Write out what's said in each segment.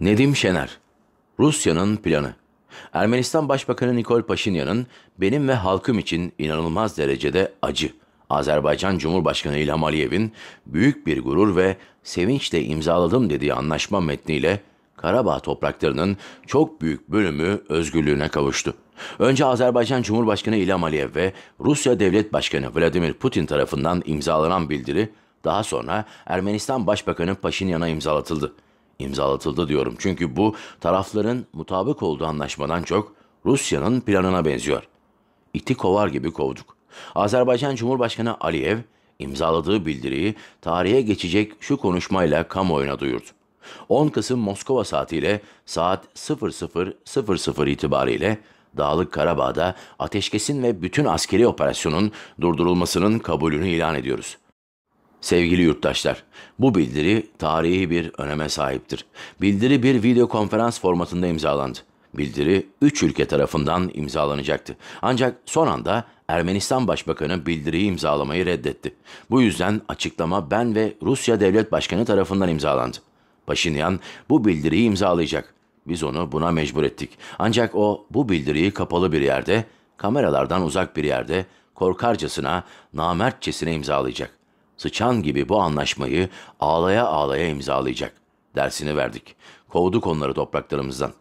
Nedim Şener Rusya'nın planı Ermenistan Başbakanı Nikol Paşinyan'ın benim ve halkım için inanılmaz derecede acı, Azerbaycan Cumhurbaşkanı İlham Aliyev'in büyük bir gurur ve sevinçle imzaladım dediği anlaşma metniyle Karabağ topraklarının çok büyük bölümü özgürlüğüne kavuştu. Önce Azerbaycan Cumhurbaşkanı İlham Aliyev ve Rusya Devlet Başkanı Vladimir Putin tarafından imzalanan bildiri daha sonra Ermenistan Başbakanı Paşinyan'a imzalatıldı imzalatıldı diyorum. Çünkü bu tarafların mutabık olduğu anlaşmadan çok Rusya'nın planına benziyor. İti kovar gibi kovduk. Azerbaycan Cumhurbaşkanı Aliyev imzaladığı bildiriyi tarihe geçecek şu konuşmayla kamuoyuna duyurdu. 10 Kasım Moskova saatiyle saat 00.00 itibariyle Dağlık Karabağ'da ateşkesin ve bütün askeri operasyonun durdurulmasının kabulünü ilan ediyoruz.'' Sevgili yurttaşlar, bu bildiri tarihi bir öneme sahiptir. Bildiri bir video konferans formatında imzalandı. Bildiri 3 ülke tarafından imzalanacaktı. Ancak son anda Ermenistan Başbakanı bildiriyi imzalamayı reddetti. Bu yüzden açıklama ben ve Rusya Devlet Başkanı tarafından imzalandı. Paşinyan bu bildiriyi imzalayacak. Biz onu buna mecbur ettik. Ancak o bu bildiriyi kapalı bir yerde, kameralardan uzak bir yerde, korkarcasına, namertçesine imzalayacak sıçan gibi bu anlaşmayı ağlaya ağlaya imzalayacak. Dersini verdik. Kovduk onları topraklarımızdan.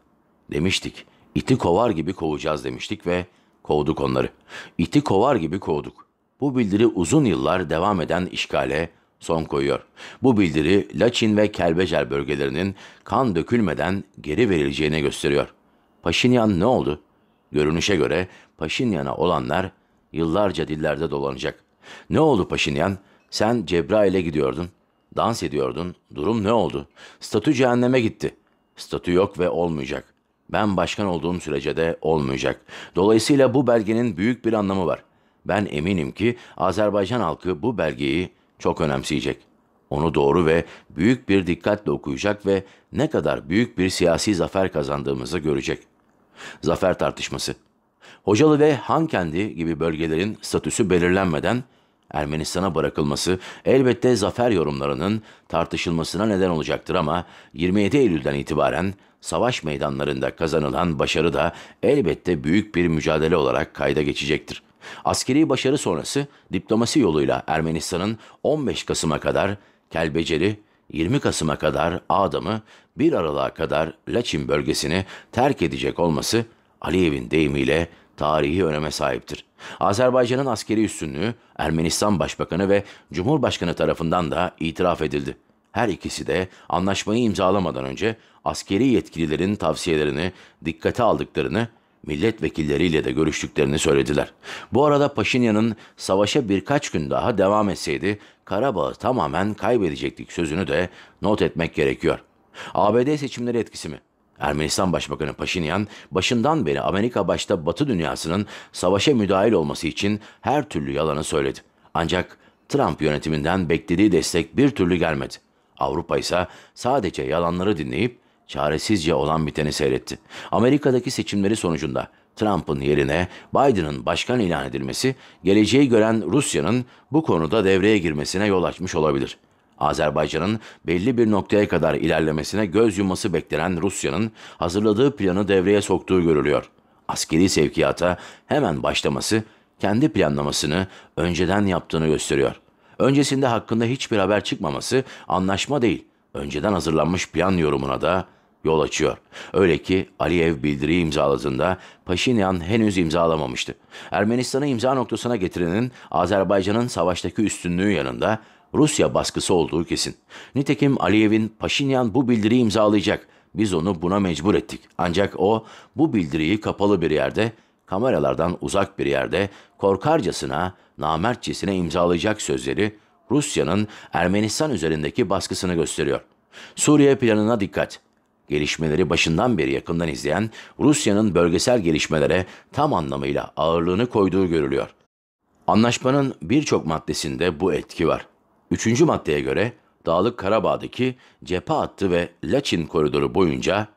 Demiştik, İti kovar gibi kovacağız demiştik ve kovduk onları. İti kovar gibi kovduk. Bu bildiri uzun yıllar devam eden işgale son koyuyor. Bu bildiri Laçin ve Kelbecer bölgelerinin kan dökülmeden geri verileceğini gösteriyor. Paşinyan ne oldu? Görünüşe göre Paşinyan'a olanlar yıllarca dillerde dolanacak. Ne oldu Paşinyan? Sen Cebrail'e gidiyordun, dans ediyordun, durum ne oldu? Statü cehenneme gitti. Statü yok ve olmayacak. Ben başkan olduğum sürece de olmayacak. Dolayısıyla bu belgenin büyük bir anlamı var. Ben eminim ki Azerbaycan halkı bu belgeyi çok önemseyecek. Onu doğru ve büyük bir dikkatle okuyacak ve ne kadar büyük bir siyasi zafer kazandığımızı görecek. Zafer tartışması. Hocalı ve Hankendi gibi bölgelerin statüsü belirlenmeden Ermenistan'a bırakılması elbette zafer yorumlarının tartışılmasına neden olacaktır ama 27 Eylül'den itibaren savaş meydanlarında kazanılan başarı da elbette büyük bir mücadele olarak kayda geçecektir. Askeri başarı sonrası diplomasi yoluyla Ermenistan'ın 15 Kasım'a kadar Kelbeceri, 20 Kasım'a kadar Ağdam'ı, 1 Aralık'a kadar Laçin bölgesini terk edecek olması Aliyev'in deyimiyle tarihi öneme sahiptir. Azerbaycan'ın askeri üstünlüğü Ermenistan Başbakanı ve Cumhurbaşkanı tarafından da itiraf edildi. Her ikisi de anlaşmayı imzalamadan önce askeri yetkililerin tavsiyelerini dikkate aldıklarını, milletvekilleriyle de görüştüklerini söylediler. Bu arada Paşinyan'ın savaşa birkaç gün daha devam etseydi Karabağ'ı tamamen kaybedecektik sözünü de not etmek gerekiyor. ABD seçimleri etkisi mi? Ermenistan Başbakanı Paşinyan, başından beri Amerika başta Batı dünyasının savaşa müdahil olması için her türlü yalanı söyledi. Ancak Trump yönetiminden beklediği destek bir türlü gelmedi. Avrupa ise sadece yalanları dinleyip çaresizce olan biteni seyretti. Amerika'daki seçimleri sonucunda Trump'ın yerine Biden'ın başkan ilan edilmesi, geleceği gören Rusya'nın bu konuda devreye girmesine yol açmış olabilir. Azerbaycan'ın belli bir noktaya kadar ilerlemesine göz yumması beklenen Rusya'nın hazırladığı planı devreye soktuğu görülüyor. Askeri sevkiyata hemen başlaması kendi planlamasını önceden yaptığını gösteriyor. Öncesinde hakkında hiçbir haber çıkmaması anlaşma değil, önceden hazırlanmış plan yorumuna da yol açıyor. Öyle ki Aliyev bildiriyi imzaladığında Paşinyan henüz imzalamamıştı. Ermenistan'ı imza noktasına getirenin Azerbaycan'ın savaştaki üstünlüğü yanında Rusya baskısı olduğu kesin. Nitekim Aliyev'in Paşinyan bu bildiriyi imzalayacak. Biz onu buna mecbur ettik. Ancak o bu bildiriyi kapalı bir yerde, kameralardan uzak bir yerde korkarcasına, namertçesine imzalayacak sözleri Rusya'nın Ermenistan üzerindeki baskısını gösteriyor. Suriye planına dikkat. Gelişmeleri başından beri yakından izleyen Rusya'nın bölgesel gelişmelere tam anlamıyla ağırlığını koyduğu görülüyor. Anlaşmanın birçok maddesinde bu etki var. Üçüncü maddeye göre Dağlık Karabağ'daki cephe hattı ve Laçin koridoru boyunca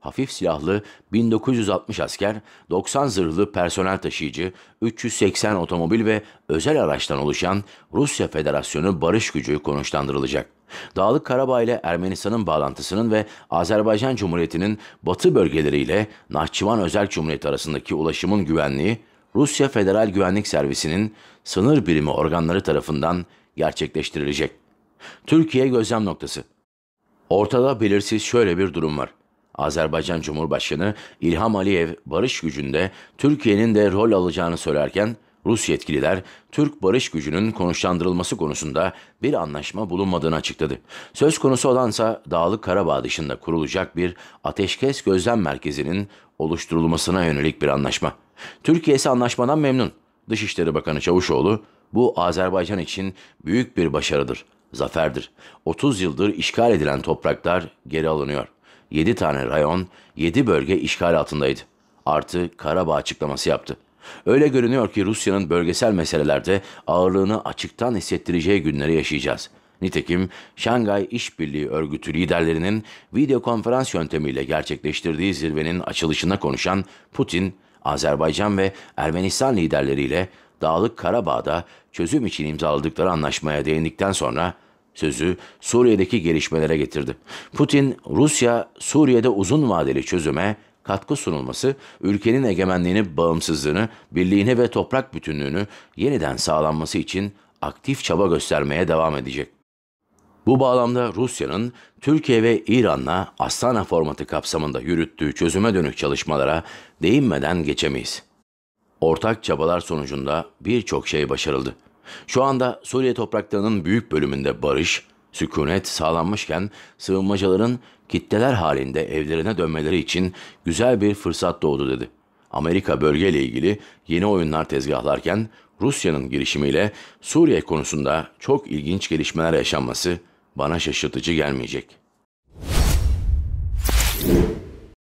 hafif silahlı 1960 asker, 90 zırhlı personel taşıyıcı, 380 otomobil ve özel araçtan oluşan Rusya Federasyonu barış gücü konuşlandırılacak. Dağlık Karabağ ile Ermenistan'ın bağlantısının ve Azerbaycan Cumhuriyeti'nin batı bölgeleriyle Nahçıvan Özel Cumhuriyeti arasındaki ulaşımın güvenliği, Rusya Federal Güvenlik Servisi'nin sınır birimi organları tarafından gerçekleştirilecek. Türkiye gözlem noktası. Ortada belirsiz şöyle bir durum var. Azerbaycan Cumhurbaşkanı İlham Aliyev barış gücünde Türkiye'nin de rol alacağını söylerken Rus yetkililer Türk barış gücünün konuşlandırılması konusunda bir anlaşma bulunmadığını açıkladı. Söz konusu olansa Dağlık Karabağ dışında kurulacak bir ateşkes gözlem merkezinin oluşturulmasına yönelik bir anlaşma. Türkiye ise anlaşmadan memnun. Dışişleri Bakanı Çavuşoğlu bu Azerbaycan için büyük bir başarıdır, zaferdir. 30 yıldır işgal edilen topraklar geri alınıyor. 7 tane rayon, 7 bölge işgal altındaydı. Artı Karabağ açıklaması yaptı. Öyle görünüyor ki Rusya'nın bölgesel meselelerde ağırlığını açıktan hissettireceği günleri yaşayacağız. Nitekim Şangay İşbirliği Örgütü liderlerinin video konferans yöntemiyle gerçekleştirdiği zirvenin açılışında konuşan Putin, Azerbaycan ve Ermenistan liderleriyle Dağlık Karabağ'da çözüm için imzaladıkları anlaşmaya değindikten sonra sözü Suriye'deki gelişmelere getirdi. Putin, Rusya Suriye'de uzun vadeli çözüme katkı sunulması, ülkenin egemenliğini, bağımsızlığını, birliğini ve toprak bütünlüğünü yeniden sağlanması için aktif çaba göstermeye devam edecek. Bu bağlamda Rusya'nın Türkiye ve İran'la Astana formatı kapsamında yürüttüğü çözüme dönük çalışmalara değinmeden geçemeyiz. Ortak çabalar sonucunda birçok şey başarıldı. Şu anda Suriye topraklarının büyük bölümünde barış, sükunet sağlanmışken sığınmacıların kitleler halinde evlerine dönmeleri için güzel bir fırsat doğdu dedi. Amerika bölgeyle ilgili yeni oyunlar tezgahlarken Rusya'nın girişimiyle Suriye konusunda çok ilginç gelişmeler yaşanması bana şaşırtıcı gelmeyecek.